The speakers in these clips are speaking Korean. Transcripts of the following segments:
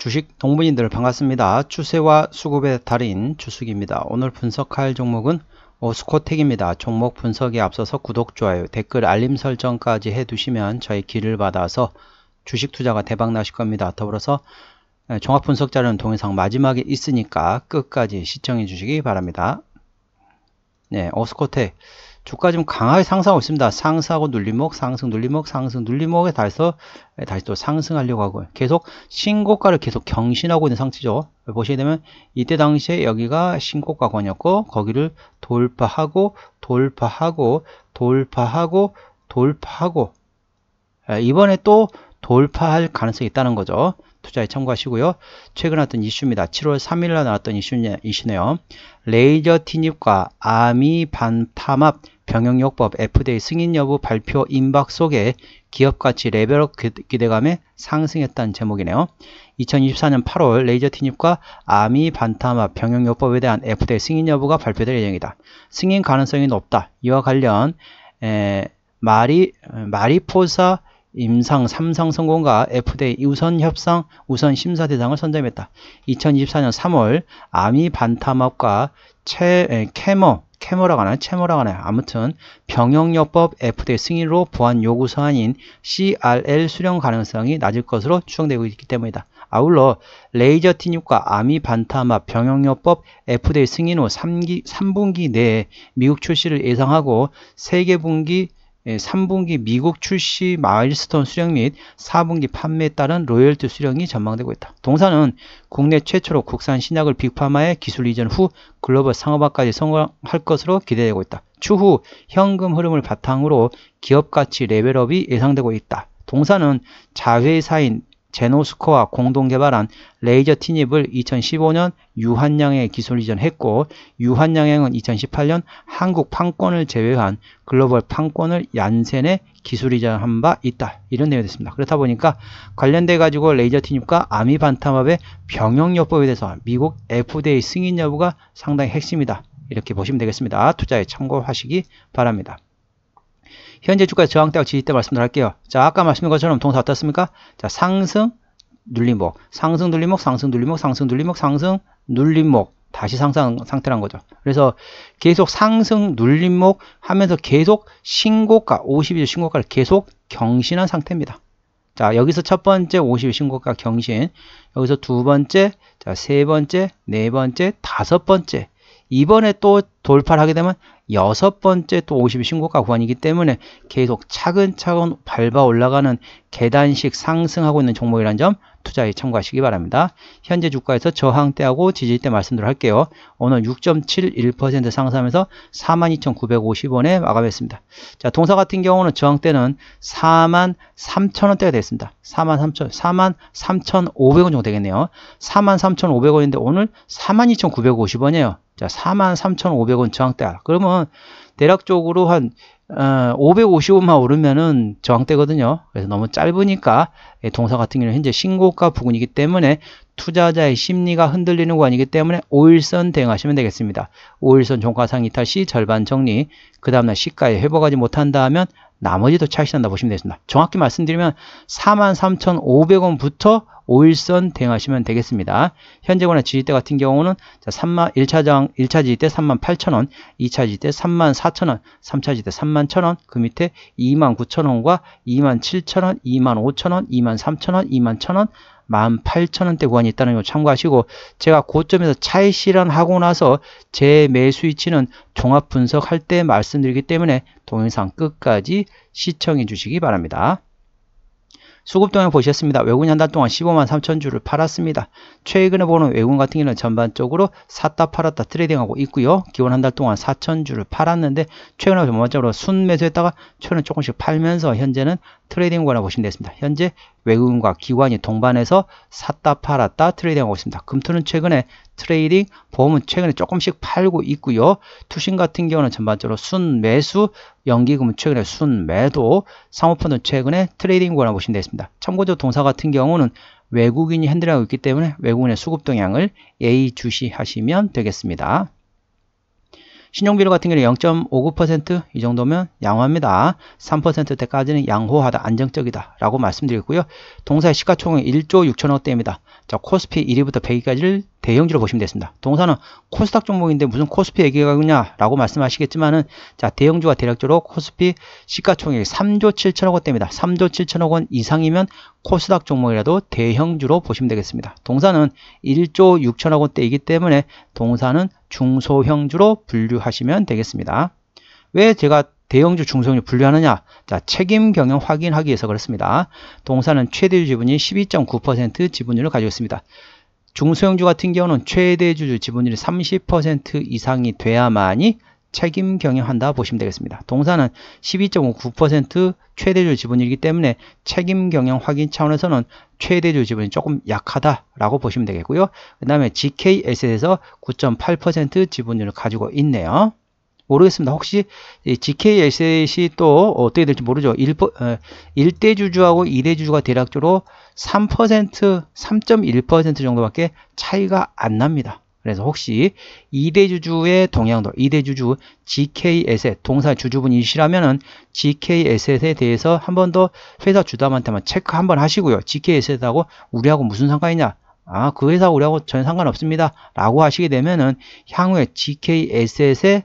주식 동문인들 반갑습니다. 추세와 수급의 달인 주숙입니다. 오늘 분석할 종목은 오스코텍입니다. 종목 분석에 앞서서 구독, 좋아요, 댓글, 알림 설정까지 해두시면 저희 길을 받아서 주식 투자가 대박 나실 겁니다. 더불어서 종합 분석 자료는 동영상 마지막에 있으니까 끝까지 시청해 주시기 바랍니다. 네, 오스코텍 주가 지금 강하게 상승하고 있습니다. 상승하고 눌림목, 상승 눌림목, 상승 눌림목에 달서 예, 다시 또 상승하려고 하고 요 계속 신고가를 계속 경신하고 있는 상태죠. 보시게 되면 이때 당시에 여기가 신고가권이었고 거기를 돌파하고 돌파하고 돌파하고 돌파하고 예, 이번에 또 돌파할 가능성이 있다는 거죠. 투자에 참고하시고요. 최근 왔던 이슈입니다. 7월 3일날 나왔던 이슈이시네요. 레이저 티닙과 아미 반파합 병역요법 FDA 승인 여부 발표 임박 속에 기업가치 레벨업 기대감에 상승했다는 제목이네요. 2024년 8월 레이저 티닙과 아미 반타마 병역요법에 대한 FDA 승인 여부가 발표될 예정이다. 승인 가능성이 높다. 이와 관련 에, 마리 마리포사 임상 3상 성공과 FDA 우선 협상 우선 심사 대상을 선정했다 2024년 3월 아미 반타합과 채, 에, 캐머 캐머라고 하나요? 채머라고 하나요? 아무튼 병역요법 FDA 승인으로 보안 요구 사안인 CRL 수령 가능성이 낮을 것으로 추정되고 있기 때문이다. 아울러 레이저 티닙과 아미 반타마 병역요법 FDA 승인 후 3기, 3분기 내에 미국 출시를 예상하고 세계 분기 3분기 예, 미국 출시 마일스톤 수령 및 4분기 판매에 따른 로열티 수령이 전망되고 있다. 동사는 국내 최초로 국산 신약을 빅파마의 기술 이전 후 글로벌 상업화까지 성공할 것으로 기대되고 있다. 추후 현금 흐름을 바탕으로 기업 가치 레벨업이 예상되고 있다. 동사는 자회사인 제노스코와 공동 개발한 레이저 티닙을 2015년 유한양행 기술 이전했고 유한양행은 2018년 한국 판권을 제외한 글로벌 판권을 얀센에 기술 이전한 바 있다. 이런 내용이 됐습니다. 그렇다 보니까 관련돼 가지고 레이저 티닙과 아미 반탐합의 병역요법에 대해서 미국 FDA 승인 여부가 상당히 핵심이다. 이렇게 보시면 되겠습니다. 투자에 참고하시기 바랍니다. 현재 주가 저항대가 지지대 말씀을 할게요. 자, 아까 말씀드린 것처럼 동사 어떻습니까? 자, 상승, 눌림목, 상승, 눌림목, 상승, 눌림목, 상승, 눌림목, 상승, 눌림목. 다시 상상 상태란 거죠. 그래서 계속 상승 눌림목 하면서 계속 신고가 5 2주 신고가를 계속 경신한 상태입니다. 자 여기서 첫 번째 5 2일 신고가 경신 여기서 두 번째 자세 번째 네 번째 다섯 번째 이번에 또 돌파를 하게 되면 여섯 번째 또 50일 신고가 구간이기 때문에 계속 차근차근 밟아 올라가는 계단식 상승하고 있는 종목이라는 점 투자에 참고하시기 바랍니다. 현재 주가에서 저항대하고 지지대 말씀드려 할게요. 오늘 6.71% 상승하면서 42,950원에 마감했습니다. 자, 동사 같은 경우는 저항대는 43,000원대가 됐습니다. 43,000, 43,500원 정도 되겠네요. 43,500원인데 오늘 42,950원이에요. 자, 43,500원 저항대 그러면 대략적으로 한 어, 555만 오르면은 저항대거든요. 그래서 너무 짧으니까 동사 같은 경우는 현재 신고가 부근이기 때문에 투자자의 심리가 흔들리는 구간이기 때문에 5일선 대응하시면 되겠습니다. 5일선 종가상 이탈 시 절반 정리, 그 다음날 시가에 회복하지 못한다 하면 나머지도 차익신한다 보시면 되겠습니다. 정확히 말씀드리면 43,500원부터 5일선 대응하시면 되겠습니다. 현재 권의 지지대 같은 경우는 3만 1차장 1차 지지대 38,000원, 2차 지지대 34,000원, 3차 지지대 31,000원, 그 밑에 29,000원과 27,000원, 25,000원, 23,000원, 21,000원, 18,000원대 구간이 있다는 거 참고하시고 제가 고점에서 차익 실현하고 나서 제 매수 위치는 종합 분석할 때 말씀드리기 때문에 동영상 끝까지 시청해 주시기 바랍니다. 수급동향 보셨습니다. 외국인 한 달 동안 15만 3천 주를 팔았습니다. 최근에 보는 외국인 같은 경우는 전반적으로 샀다 팔았다 트레이딩하고 있고요. 기본 한달 동안 4천 주를 팔았는데 최근에 전반적으로 순매수했다가 최근에 조금씩 팔면서 현재는 트레이딩 권라고 보시면 되겠습니다. 현재 외국인과 기관이 동반해서 샀다 팔았다 트레이딩하고 있습니다. 금투는 최근에 트레이딩, 보험은 최근에 조금씩 팔고 있고요. 투신 같은 경우는 전반적으로 순매수, 연기금은 최근에 순매도, 상호펀드는 최근에 트레이딩 권라고 보시면 되겠습니다. 참고적 동사 같은 경우는 외국인이 핸들하고 있기 때문에 외국인의 수급 동향을 A 주시하시면 되겠습니다. 신용비율 같은 경우는 0.59%이 정도면 양호합니다. 3%대까지는 양호하다, 안정적이다 라고 말씀드렸고요. 동사의 시가총액 1조 6천억 대입니다. 자, 코스피 1위부터 100위까지를 대형주로 보시면 되습니다 동사는 코스닥 종목인데 무슨 코스피 얘기가 그냐라고 말씀하시겠지만은 자, 대형주가 대략적으로 코스피 시가총액 이 3조 7천억 원대입니다. 3조 7천억 원 이상이면 코스닥 종목이라도 대형주로 보시면 되겠습니다. 동사는 1조 6천억 원대이기 때문에 동사는 중소형주로 분류하시면 되겠습니다. 왜 제가 대형주 중소형주 분류하느냐? 자, 책임 경영 확인하기 위해서 그렇습니다. 동사는 최대 지분이 12.9% 지분율을 가지고 있습니다. 중소형주 같은 경우는 최대 주주 지분율이 30% 이상이 돼야만이 책임 경영한다 보시면 되겠습니다. 동사는 12.9% 최대주 지분이기 때문에 책임 경영 확인 차원에서는 최대주 지분이 조금 약하다라고 보시면 되겠고요. 그 다음에 GKS에서 9.8% 지분율을 가지고 있네요. 모르겠습니다. 혹시 GK에셋이 또 어떻게 될지 모르죠. 1, 1대 어, 주주하고 2대 주주가 대략적으로 3%, 3.1% 정도밖에 차이가 안 납니다. 그래서 혹시 2대 주주의 동향도 2대 주주 GK에셋 동사 주주분이시라면은 g k s 셋에 대해서 한 번 더 회사 주담한테만 체크 한 번 하시고요. GK에셋하고 우리하고 무슨 상관이냐? 아, 그 회사 우리하고 전혀 상관없습니다. 라고 하시게 되면은 향후에 GK에셋의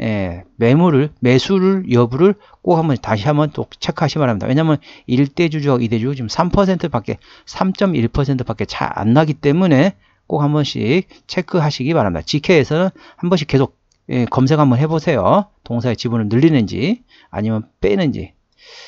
예, 매물을 매수를 여부를 꼭 한번 다시 한번 또 체크하시기 바랍니다. 왜냐하면 1대 주주와 2대 주주 지금 3%밖에 3.1%밖에 차안 나기 때문에 꼭 한 번씩 체크하시기 바랍니다. 지케에서는 한 번씩 계속 예, 검색 한번 해보세요. 동사의 지분을 늘리는지 아니면 빼는지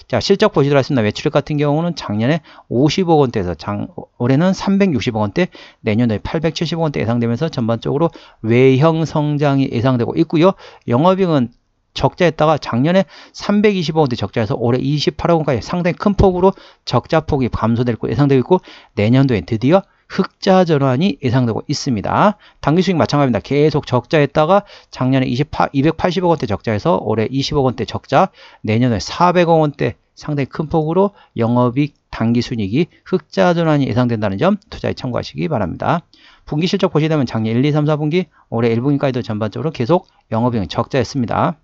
자, 실적 보시도록 하겠습니다. 매출액 같은 경우는 작년에 50억 원대에서 장, 올해는 360억 원대, 내년에 870억 원대 예상되면서 전반적으로 외형 성장이 예상되고 있고요. 영업익은 이 적자였다가 작년에 320억 원대 적자에서 올해 28억 원까지 상당히 큰 폭으로 적자 폭이 감소될 것 예상되고 있고 내년도엔 드디어 흑자 전환이 예상되고 있습니다. 당기 수익 마찬가지입니다. 계속 적자했다가 작년에 28, 0억 원대 적자에서 올해 20억 원대 적자, 내년에 400억 원대 상당히 큰 폭으로 영업익 단기 순이익이 흑자 전환이 예상된다는 점 투자에 참고하시기 바랍니다. 분기 실적 보시다면 작년 1, 2, 3, 4분기, 올해 1분기까지도 전반적으로 계속 영업이익 적자였습니다.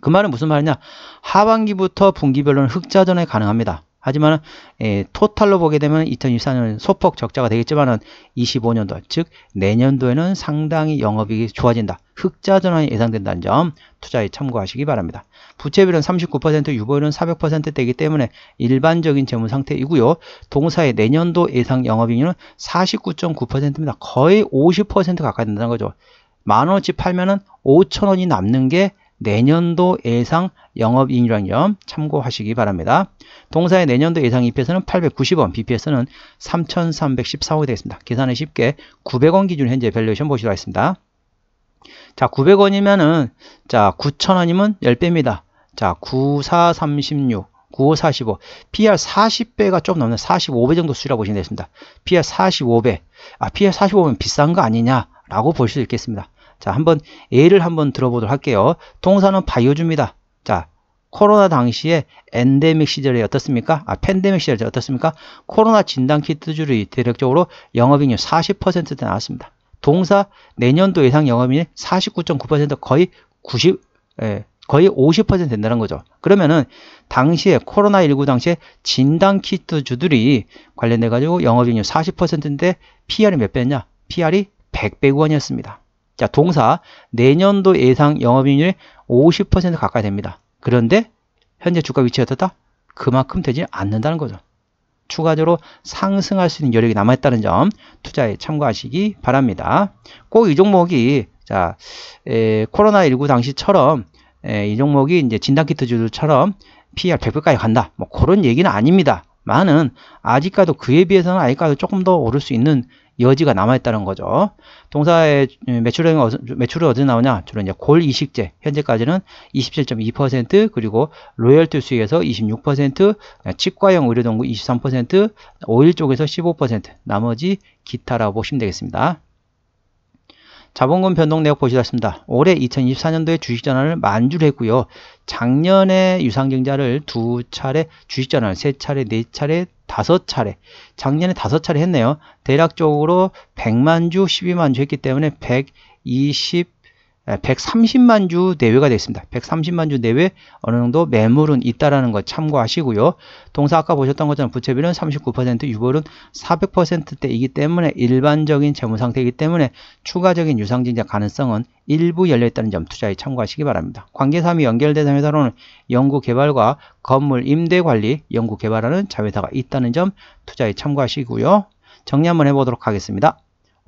그 말은 무슨 말이냐? 하반기부터 분기별로는 흑자 전환이 가능합니다. 하지만 예, 토탈로 보게 되면 2024년 소폭 적자가 되겠지만 25년도 즉 내년도에는 상당히 영업이익이 좋아진다. 흑자 전환이 예상된다는 점 투자에 참고하시기 바랍니다. 부채비율은 39%, 유보율은 4 0 0되기 때문에 일반적인 재무 상태이고요. 동사의 내년도 예상 영업이익률은 49.9%입니다. 거의 50% 가까이 된다는 거죠. 만원어치 팔면은 5천원이 남는 게 내년도 예상 영업이익률 참고하시기 바랍니다. 동사의 내년도 예상 EPS는 890원, BPS는 3,314원이 되겠습니다. 계산은 쉽게 900원 기준 현재 밸류에이션 보시도록 하겠습니다. 자, 900원이면은 자, 9,000원이면 10배입니다. 자, 9, 4, 36, 95, 45. PR 40배가 좀 넘는 45배 정도 수치라고 보시면 되겠습니다. PR 45배. 아, PR 45배는 비싼 거 아니냐라고 볼 수 있겠습니다. 자, 한번 예를 한번 들어보도록 할게요. 동사는 바이오주입니다. 자, 코로나 당시에 엔데믹 시절에 어떻습니까? 아, 팬데믹 시절에 어떻습니까? 코로나 진단 키트주이 대략적으로 영업이익률 40%대 나왔습니다. 동사 내년도 예상 영업이익 49.9% 거의 90, 예, 거의 50% 된다는 거죠. 그러면은 당시에 코로나19 당시에 진단 키트 주들이 관련돼 가지고 영업이익률 40%인데 PR이 몇 배였냐? PR이 100배 원이었습니다. 자, 동사 내년도 예상 영업이익률 50% 가까이 됩니다. 그런데 현재 주가 위치가 어떻다? 그만큼 되지 않는다는 거죠. 추가적으로 상승할 수 있는 여력이 남아있다는 점 투자에 참고하시기 바랍니다. 꼭 이 종목이 자 코로나19 당시처럼 에, 예, 이 종목이 이제 진단키트주들처럼 p r 100배까지 간다. 뭐 그런 얘기는 아닙니다. 많은 아직까도 지 그에 비해서는 아직까도 조금 더 오를 수 있는 여지가 남아있다는 거죠. 동사의 매출액이 어디, 매출이 어디 나오냐? 주로 이제 골 이식제 현재까지는 27.2% 그리고 로열티 수익에서 26% 예, 치과형 의료동구 23% 오일 쪽에서 15% 나머지 기타라고 보시면 되겠습니다. 자본금 변동 내역 보시겠습니다 올해 2024년도에 주식 전환을 만주를 했고요. 작년에 유상증자를 두 차례, 주식 전환 세 차례, 네 차례, 다섯 차례, 작년에 다섯 차례 했네요. 대략적으로 100만 주, 12만 주 했기 때문에 120 130만 예, 주 내외가 됐습니다. 130만 주 내외 어느 정도 매물은 있다라는 것 참고하시고요. 동사 아까 보셨던 것처럼 부채비는 39%, 유보율은 400%대이기 때문에 일반적인 재무 상태이기 때문에 추가적인 유상증자 가능성은 일부 열려있다는 점 투자에 참고하시기 바랍니다. 관계사미 연결대상 회사로는 연구개발과 건물 임대관리, 연구개발하는 자회사가 있다는 점 투자에 참고하시고요. 정리 한번 해보도록 하겠습니다.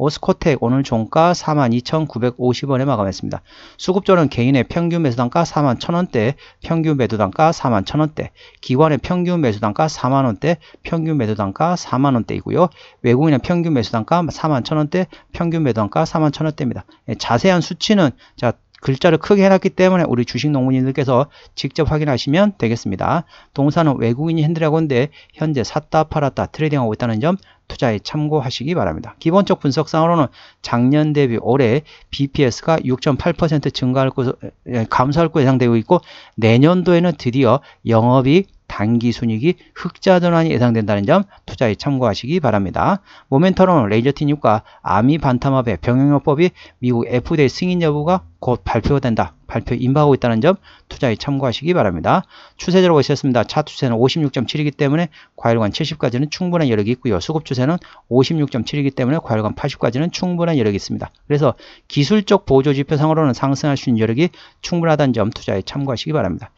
오스코텍 오늘 종가 42,950원에 마감했습니다. 수급조는 개인의 평균 매수단가 41,000원대, 평균 매도단가 41,000원대, 기관의 평균 매수단가 4만원대, 평균 매도단가 4만원대이고요. 외국인의 평균 매수단가 41,000원대, 평균 매도단가 41,000원대입니다. 예, 자세한 수치는 자 글자를 크게 해놨기 때문에 우리 주식 농부님들께서 직접 확인하시면 되겠습니다. 동사는 외국인이 핸들라고 있는데 현재 샀다 팔았다 트레이딩하고 있다는 점 투자에 참고하시기 바랍니다. 기본적 분석상으로는 작년 대비 올해 BPS가 6.8% 증가할 것으로 예, 감소할 것으로 예상되고 있고 내년도에는 드디어 영업이 단기 순이익이 흑자 전환이 예상된다는 점 투자에 참고하시기 바랍니다. 모멘터론 레이저티뉴과 아미 반탐합의 병행요법이 미국 FDA 승인 여부가 곧 발표된다. 발표 임박하고 있다는 점 투자에 참고하시기 바랍니다. 추세대로 보셨습니다. 차 추세는 56.7이기 때문에 과열관 70까지는 충분한 여력이 있고요. 수급 추세는 56.7이기 때문에 과열관 80까지는 충분한 여력이 있습니다. 그래서 기술적 보조 지표상으로는 상승할 수 있는 여력이 충분하다는 점 투자에 참고하시기 바랍니다.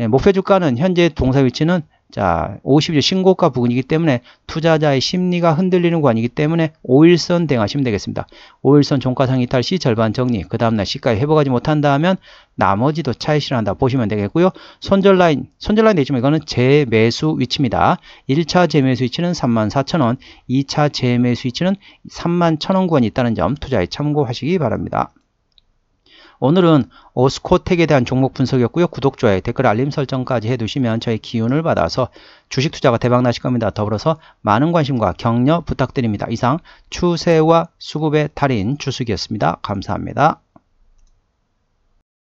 예, 목표 주가는 현재 동사 위치는 자 50일 신고가 부근이기 때문에 투자자의 심리가 흔들리는 구간이기 때문에 5일선 대응하시면 되겠습니다. 5일선 종가상 이탈 시 절반 정리 그 다음날 시가에 회복하지 못한다면 나머지도 차이 실현한다 보시면 되겠고요. 손절라인 손절라인 내주면 이거는 재매수 위치입니다. 1차 재매수 위치는 34,000원 2차 재매수 위치는 31,000원 구간이 있다는 점 투자에 참고하시기 바랍니다. 오늘은 오스코텍에 대한 종목 분석이었고요. 구독, 좋아요, 댓글, 알림 설정까지 해두시면 저희 기운을 받아서 주식 투자가 대박나실 겁니다. 더불어서 많은 관심과 격려 부탁드립니다. 이상 추세와 수급의 달인 주숙이었습니다. 감사합니다.